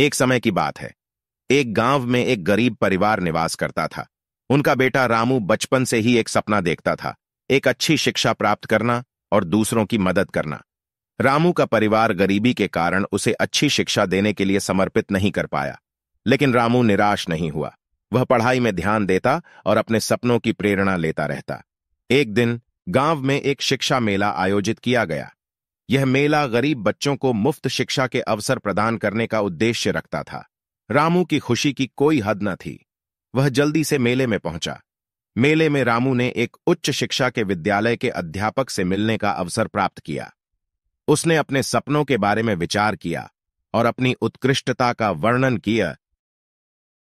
एक समय की बात है एक गांव में एक गरीब परिवार निवास करता था उनका बेटा रामू बचपन से ही एक सपना देखता था एक अच्छी शिक्षा प्राप्त करना और दूसरों की मदद करना रामू का परिवार गरीबी के कारण उसे अच्छी शिक्षा देने के लिए समर्पित नहीं कर पाया लेकिन रामू निराश नहीं हुआ वह पढ़ाई में ध्यान देता और अपने सपनों की प्रेरणा लेता रहता एक दिन गांव में एक शिक्षा मेला आयोजित किया गया यह मेला गरीब बच्चों को मुफ्त शिक्षा के अवसर प्रदान करने का उद्देश्य रखता था रामू की खुशी की कोई हद न थी वह जल्दी से मेले में पहुंचा मेले में रामू ने एक उच्च शिक्षा के विद्यालय के अध्यापक से मिलने का अवसर प्राप्त किया उसने अपने सपनों के बारे में विचार किया और अपनी उत्कृष्टता का वर्णन किया